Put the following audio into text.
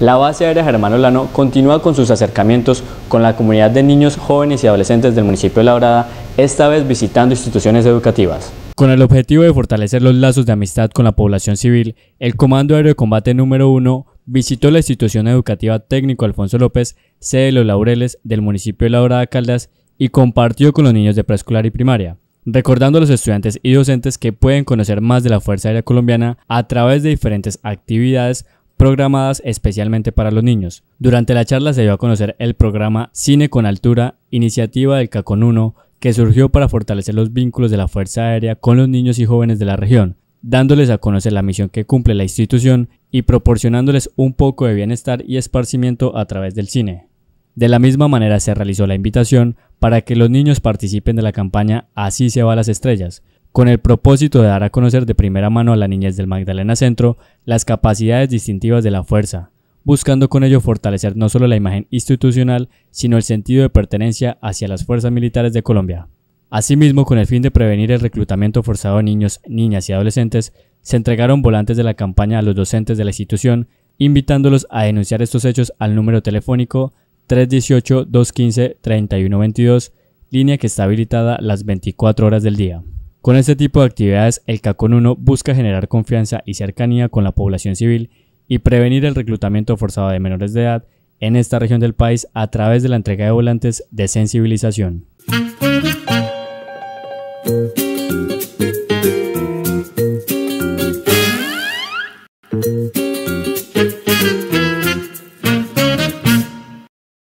La base aérea Germán Olano continúa con sus acercamientos con la comunidad de niños, jóvenes y adolescentes del municipio de La Labrada, esta vez visitando instituciones educativas. Con el objetivo de fortalecer los lazos de amistad con la población civil, el Comando Aéreo de Combate número 1 visitó la institución educativa técnico Alfonso López, sede de los Laureles del municipio de La Labrada Caldas, y compartió con los niños de preescolar y primaria recordando a los estudiantes y docentes que pueden conocer más de la Fuerza Aérea Colombiana a través de diferentes actividades programadas especialmente para los niños. Durante la charla se dio a conocer el programa Cine con Altura, iniciativa del CACON1, que surgió para fortalecer los vínculos de la Fuerza Aérea con los niños y jóvenes de la región, dándoles a conocer la misión que cumple la institución y proporcionándoles un poco de bienestar y esparcimiento a través del cine. De la misma manera se realizó la invitación para que los niños participen de la campaña Así se va a las estrellas, con el propósito de dar a conocer de primera mano a la niñez del Magdalena Centro las capacidades distintivas de la fuerza, buscando con ello fortalecer no solo la imagen institucional, sino el sentido de pertenencia hacia las fuerzas militares de Colombia. Asimismo, con el fin de prevenir el reclutamiento forzado de niños, niñas y adolescentes, se entregaron volantes de la campaña a los docentes de la institución, invitándolos a denunciar estos hechos al número telefónico 318-215-3122, línea que está habilitada las 24 horas del día. Con este tipo de actividades, el CACON 1 busca generar confianza y cercanía con la población civil y prevenir el reclutamiento forzado de menores de edad en esta región del país a través de la entrega de volantes de sensibilización.